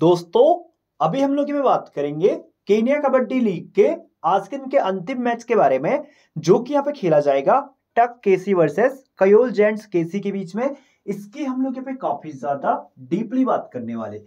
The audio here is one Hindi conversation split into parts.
दोस्तों अभी हम लोग बात करेंगे केनिया कबड्डी लीग के आज के इनके अंतिम मैच के बारे में जो कि यहाँ पे खेला जाएगा टक केसी वर्सेस कयोल जेंट्स केसी के बीच में इसकी हम लोग यहाँ पे काफी ज्यादा डीपली बात करने वाले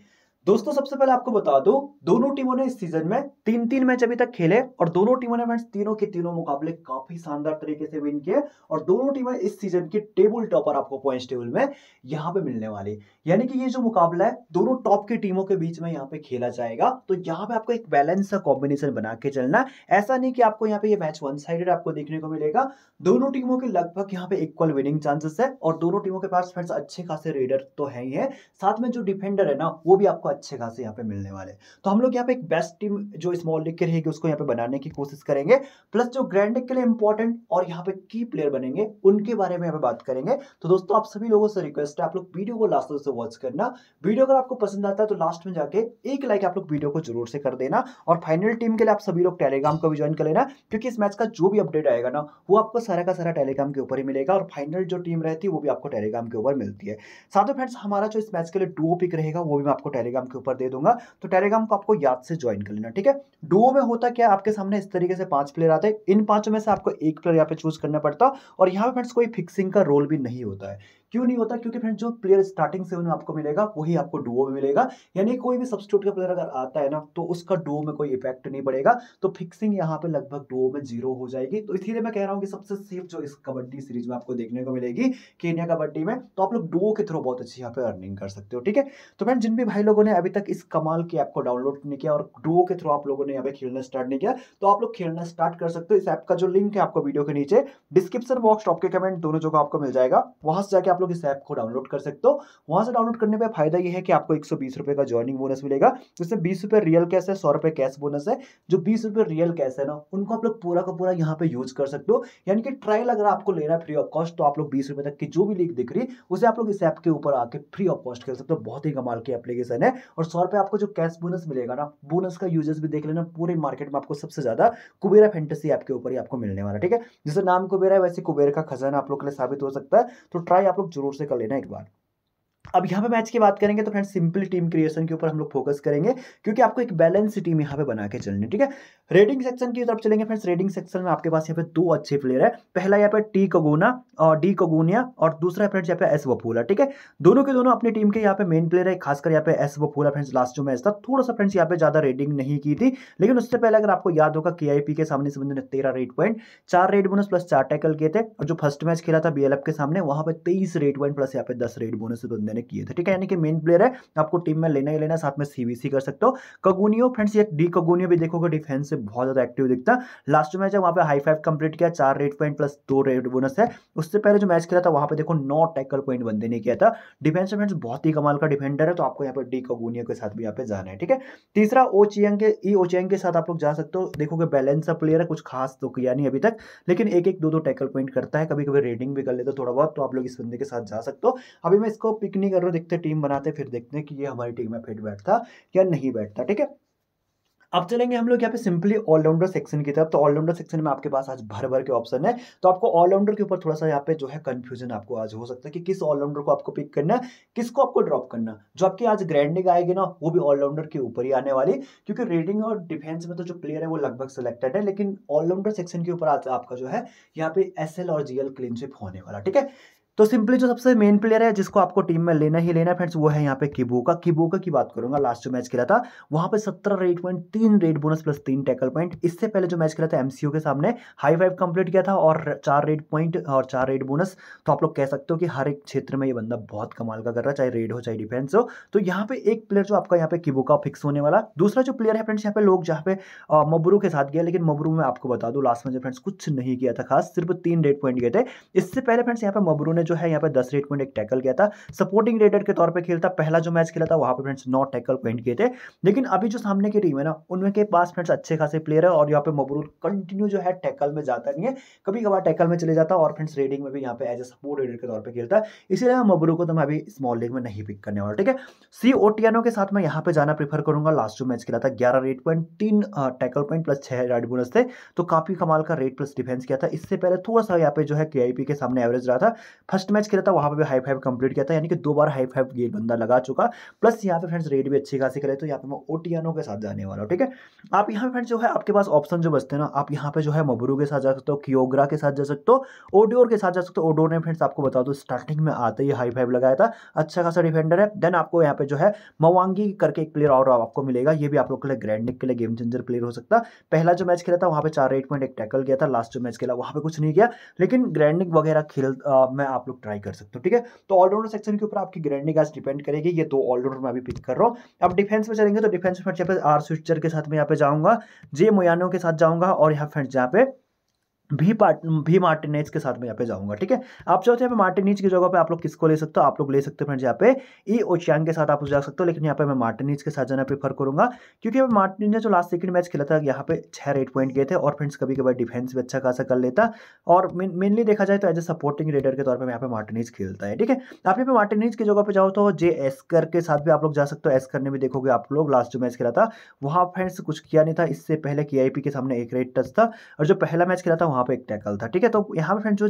दोस्तों सबसे पहले आपको बता दो दोनों टीमों ने इस सीजन में तीन तीन मैच अभी तक खेले और दोनों टीमों ने फ्रेंड्स तीनों के तीनों मुकाबले काफी शानदार तरीके से विन किए और दोनों टीमें इस सीजन के टेबल टॉपर आपको पॉइंट्स टेबल में यहाँ पे मिलने वाली यानी कि ये जो मुकाबला है दोनों टॉप की टीमों के बीच में यहाँ पे खेला जाएगा तो यहाँ पे आपको एक बैलेंस का कॉम्बिनेशन बना के चलना ऐसा नहीं कि आपको यहाँ पे ये मैच वन साइडेड आपको देखने को मिलेगा दोनों टीमों के लगभग यहाँ पे इक्वल विनिंग चांसेस है और दोनों टीमों के पास फ्रेंड्स अच्छे खासे रेडर तो है ही है साथ में जो डिफेंडर है ना वो भी आपको अच्छे खासे यहाँ पे मिलने वाले तो हम लोग यहाँ पे एक बेस्ट टीम जो स्मॉल लीग के रहेगी उसको यहाँ पे बनाने की कोशिश करेंगे प्लस जो ग्रैंड के लिए इंपॉर्टेंट और यहाँ पे की प्लेयर बनेंगे उनके बारे में यहाँ पे बात करेंगे तो दोस्तों आप सभी लोगों से रिक्वेस्ट है आप लोग वीडियो को लास्ट से वॉच करना वीडियो अगर आपको पसंद आता है तो लास्ट में जाके एक लाइक आप लोग वीडियो को जरूर से कर देना और फाइनल टीम के लिए आप सभी लोग टेलीग्राम को भी ज्वाइन कर लेना क्योंकि इस मैच का जो भी अपडेट आएगा ना वो आपको सारा का सारा टेलीग्राम के ऊपर ही मिलेगा और फाइनल जो टीम रहती है वो भी आपको टेलीग्राम के ऊपर मिलती है साथ ही फ्रेंड्स हमारा जो इस मैच के लिए डुओ पिक रहेगा वो भी मैं आपको टेलीग्राम टेलीग्राम के ऊपर दे दूंगा तो टेलीग्राम को आपको याद से ज्वाइन कर लेना ठीक है डुओ में होता क्या आपके सामने इस तरीके से पांच प्लेयर आते हैं इन पांचों में से आपको एक प्लेयर यहाँ पे चूज करना पड़ता और यहाँ पे फ्रेंड्स कोई फिक्सिंग का रोल भी नहीं होता है क्यों नहीं होता क्योंकि फ्रेंड जो प्लेयर स्टार्टिंग सेवन में आपको मिलेगा वही आपको डुओ में मिलेगा यानी कोई भी सब्सिट्यूट का प्लेयर अगर आता है ना तो उसका डुओ में कोई इफेक्ट नहीं पड़ेगा तो फिक्सिंग यहाँ पे लगभग डुओ में जीरो हो जाएगी तो इसीलिए मैं कह रहा हूँ कि सबसे सेफ जो इस कबड्डी सीरीज में आपको देखने को मिलेगी केन्या कबड्डी में तो आप लोग डुओ के थ्रू बहुत अच्छी यहाँ पे अर्निंग कर सकते हो ठीक है तो फ्रेंड जिन भी भाई लोगों ने अभी तक इस कमाल की ऐप को डाउनलोड नहीं किया और डुओ के थ्रू आप लोगों ने यहाँ पे खेलना स्टार्ट नहीं किया तो आप लोग खेलना स्टार्ट कर सकते हो इस ऐप का जो लिंक है आपको वीडियो के नीचे डिस्क्रिप्शन बॉक्स टॉप के कमेंट दोनों जगह आपको मिल जाएगा वहां से जाके आप लोग इस ऐप को डाउनलोड कर सकते हो वहां से डाउनलोड करने पर फायदा यह है कि आपको एक सौ का ज्वाइनिंग बोनस मिलेगा जिसमें बीस रुपए रियल कैश है सौ रुपए कैश बोनस है जो बीस रुपए रियल कैश है ना उनको आप लोग पूरा का पूरा यहाँ पे यूज कर सकते हो यानी कि ट्रायल अगर आपको लेना है फ्री ऑफ कॉस्ट तो आप लोग बीस रुपये तक की जो भी लीक दिख रही उसे आप लोग इस ऐप के ऊपर आके फ्री ऑफ कॉस्ट खेल सकते हो बहुत ही कमाल की एप्लीकेशन है और सौ रुपये आपको जो कैश बोनस मिलेगा ना बोनस का यूजर्स भी देख लेना पूरे मार्केट में आपको सबसे ज्यादा कुबेरा फैंटेसी ऐप के ऊपर ही आपको मिलने वाला ठीक है जैसे नाम कुबेरा है वैसे कुबेर का खजाना आप लोग के लिए साबित हो सकता है तो ट्राई आप लोग जरूर से कर लेना एक बार अब यहाँ पे मैच की बात करेंगे तो फ्रेंड्स सिंपल टीम क्रिएशन के ऊपर हम लोग फोकस करेंगे क्योंकि आपको एक बैलेंस टीम यहाँ पे बना के चलनी ठीक है रेडिंग सेक्शन की तरफ चलेंगे फ्रेंड्स रेडिंग सेक्शन में आपके पास यहाँ पे दो अच्छे प्लेयर है पहला यहाँ पे टी कगोना और डी कगोनिया और दूसरा फ्रेंड्स यहाँ पे एस वफूला ठीक है दोनों के दोनों अपनी टीम के यहाँ पे मेन प्लेयर है खासकर यहाँ पे एस वफूला फ्रेंड्स लास्ट जो मैच था थोड़ा सा फ्रेंड्स यहाँ पे ज्यादा रेडिंग नहीं की थी लेकिन उससे पहले अगर आपको याद होगा के के सामने से बंदे ने तेरह रेड पॉइंट चार रेड बोनस प्लस चार टैकल किए थे और जो फर्स्ट मैच खेला था बी के सामने वहां पर तेईस रेड पॉइंट प्लस यहाँ पे दस रेड बोनस बंदे मैंने किए थे ठीक है यानी कि मेन प्लेयर है आपको टीम में लेना ही लेना साथ में सीवीसी कर सकते हो कगुनियो फ्रेंड्स ये डी कगुनियो भी देखोगे डिफेंस से बहुत ज़्यादा एक्टिव दिखता लास्ट मैच है वहाँ पे हाई फाइव कंप्लीट किया चार रेड पॉइंट प्लस दो रेड बोनस है उससे पहले जो मैच खेला था वहाँ पे देखो नौ टैकल पॉइंट बंदे ने किया था डिफेंस फ्रेंड्स बहुत ही कमाल का डिफेंडर है तो आपको यहाँ पर डी कगुनियो के साथ भी यहाँ पे जाना है ठीक है तीसरा ओ चियंग के ई ओ चियंग के साथ आप लोग जा सकते हो देखोगे बैलेंस का प्लेयर है कुछ खास तो किया नहीं अभी तक लेकिन एक एक दो दो टैकल पॉइंट करता है कभी कभी रेडिंग भी कर लेते थोड़ा बहुत तो आप लोग इस बंदे के साथ जा सकते हो अभी मैं इसको पिकनिक नहीं कर रहे देखते टीम बनाते फिर देखते हैं कि ये हमारी टीम में फिट बैठता या नहीं बैठता ठीक है अब चलेंगे हम लोग यहाँ पे सिंपली ऑलराउंडर सेक्शन की तरफ तो ऑलराउंडर सेक्शन में आपके पास आज भर भर के ऑप्शन है तो आपको ऑलराउंडर के ऊपर थोड़ा सा यहाँ पे जो है कंफ्यूजन आपको आज हो सकता है कि किस ऑलराउंडर को आपको पिक करना है किसको आपको ड्रॉप करना जो आपकी आज ग्रैंडिंग आएगी ना वो भी ऑलराउंडर के ऊपर ही आने वाली क्योंकि रेडिंग और डिफेंस में तो जो प्लेयर है वो लगभग सिलेक्टेड है लेकिन ऑलराउंडर सेक्शन के ऊपर आज आपका जो है यहाँ पे एस और जी एल क्लीनशिप होने वाला ठीक है तो सिंपली जो सबसे मेन प्लेयर है जिसको आपको टीम में लेना ही लेना है फ्रेंड्स वो है यहाँ पे किबोका किबोका की बात करूंगा लास्ट जो मैच खेला था वहां पे सत्रह रेड पॉइंट तीन रेड बोनस प्लस तीन टैकल पॉइंट इससे पहले जो मैच खेला था एमसीयू के सामने हाई फाइव कंप्लीट किया था और चार रेड पॉइंट और चार रेड बोनस तो आप लोग कह सकते हो कि हर एक क्षेत्र में ये बंदा बहुत कमाल का कर रहा है चाहे रेड हो चाहे डिफेंस हो तो यहाँ पे एक प्लेयर जो आपका यहाँ पे किबोका फिक्स होने वाला दूसरा जो प्लेयर है फ्रेंड्स यहाँ पे लोग जहाँ पे मबरू के साथ गया लेकिन मबरू में आपको बता दू लास्ट में फ्रेंड्स कुछ नहीं किया था खास सिर्फ तीन रेड पॉइंट गए थे इससे पहले फ्रेंड्स यहाँ पे मबरू ने जो है यहाँ पे दस रेट पॉइंट एक टैकल किया था सपोर्टिंग रेडर के तौर पर खेलता पहला जो मैच खेला था वहाँ पर फ्रेंड्स नौ टैकल पॉइंट किए थे लेकिन अभी जो सामने की टीम है ना उनमें के पास फ्रेंड्स अच्छे खासे प्लेयर है और यहाँ पे मबरूल कंटिन्यू जो है टैकल में जाता नहीं है कभी कभार टैकल में चले जाता और फ्रेंड्स रेडिंग में भी यहाँ पे एज ए सपोर्ट रेडर के तौर पर खेलता है इसीलिए मैं मबरू को तो मैं अभी स्मॉल लीग में नहीं पिक करने वाला ठीक है सी ओटियानो के साथ मैं यहाँ पे जाना प्रीफर करूंगा लास्ट जो मैच खेला था ग्यारह रेट पॉइंट तीन टैकल पॉइंट प्लस छह रेड बोनस थे तो काफ़ी कमाल का रेट प्लस डिफेंस किया था इससे पहले थोड़ा सा यहाँ पे जो है के के सामने एवरेज रहा था फर्स्ट मैच खेला था वहां पर भी हाई फाइव कंप्लीट किया था यानी कि दो बार हाई फाइव गेट बंदा लगा चुका प्लस यहाँ पे फ्रेंड्स रेड भी अच्छी खासी करे तो यहाँ पे मैं ओटियानो के साथ जाने वाला हूँ ठीक है आप यहाँ पे फ्रेंड्स जो है आपके पास ऑप्शन जो बचते हैं ना आप यहाँ पे जो है मबरू के साथ जा सकते हो कियोग्रा के साथ जा सकते हो ओडियोर के साथ जा सकते हो ओडोर ने फ्रेंड्स आपको बता दो स्टार्टिंग में आते ही हाई फाइव लगाया था अच्छा खासा डिफेंडर है देन आपको यहाँ पे जो है मवांगी करके एक प्लेयर और आपको मिलेगा ये भी आप लोग के लिए ग्रैंड निक के लिए गेम चेंजर प्लेयर हो सकता पहला जो मैच खेला था वहाँ पे चार एट पॉइंट एक टैकल गया था लास्ट जो मैच खेला वहाँ पे कुछ नहीं किया लेकिन ग्रैंड निक वगैरह खेल मैं आप लोग ट्राई कर सकते हो ठीक है तो ऑलराउंडर सेक्शन के ऊपर आपकी ग्रैंडिंग आज डिपेंड करेगी ये दो ऑलराउंडर मैं अभी पिक कर रहा हूँ अब डिफेंस में चलेंगे तो डिफेंस में आर स्विचर के साथ में यहाँ पे जाऊंगा जे मोयानो के साथ जाऊंगा और यहाँ फ्रेंड्स यहाँ पे भी पार्ट भी मार्टिनेज के साथ में यहाँ पे जाऊंगा ठीक है आप चाहो तो यहाँ पे मार्टिनेज की जगह पे आप लोग किसको ले सकते हो आप लोग ले सकते हो फ्रेंड्स यहाँ पे ई e ओचियांग के साथ आप जा सकते हो लेकिन यहाँ पे मैं मार्टिनेज के साथ जाना प्रीफर करूंगा क्योंकि अब मार्टिनेज ने जो लास्ट सेकंड मैच खेला था यहाँ पे छह रेड पॉइंट गए थे और फ्रेंड्स कभी कभी डिफेंस भी अच्छा खासा कर लेता और मेनली देखा जाए तो एज ए सपोर्टिंग रेडर के तौर पर यहाँ पे मार्टिनेज खेलता है ठीक है आप यहाँ पे मार्टिनेज की जगह पर जाओ तो जे एस्कर के साथ भी आप लोग जा सकते हो एस्कर ने भी देखोगे आप लोग लास्ट जो मैच खेला था वहाँ फ्रेंड्स कुछ किया नहीं था इससे पहले के के सामने एक रेड टच था और जो पहला मैच खेला था वहां पे एक टैकल था ठीक है तो यहाँ पे फ्रेंड जो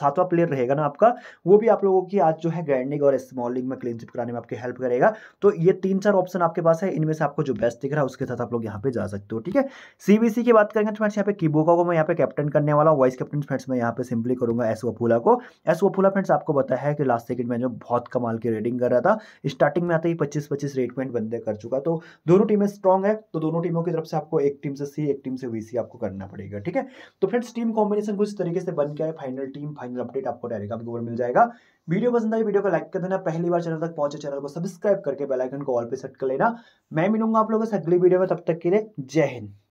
सातवां प्लेयर रहेगा ना आपका वो भी आप लोगों की आज जो है ग्रैंडिंग और स्मॉलिंग में क्लीन चिप कराने में आपकी हेल्प करेगा तो ये तीन चार ऑप्शन आपके पास है इनमें से आपको जो बेस्ट दिख रहा है उसके साथ आप लोग यहाँ पे जा सकते हो ठीक है सीबीसी की बात करेंगे तो फ्रेंड्स यहाँ पे कीबोका को मैं यहाँ पे कैप्टन करने वाला हूँ वाइस कैप्टन फ्रेंड्स मैं यहाँ पे सिंपली करूंगा एस वफूला को एस वफूला फ्रेंड्स आपको पता है कि लास्ट सेकंड में जो बहुत कमाल की रेडिंग कर रहा था स्टार्टिंग में आता ही पच्चीस पच्चीस रेट पॉइंट बंदे कर चुका तो दोनों टीमें स्ट्रॉन्ग है तो दोनों टीमों तो की तरफ से आपको एक टीम से सी एक टीम से वी आपको करना पड़ेगा ठीक है तो फिर फ्रेंड्स टीम कॉम्बिनेशन कुछ तरीके से बन के आए फाइनल टीम फाइनल अपडेट आपको टेलीग्राम आपके ऊपर मिल जाएगा वीडियो पसंद आई वीडियो को लाइक कर देना पहली बार चैनल तक पहुंचे चैनल को सब्सक्राइब करके बेलाइकन को ऑल पे सेट कर लेना मैं मिलूंगा आप लोगों से अगली वीडियो में तब तक के लिए जय हिंद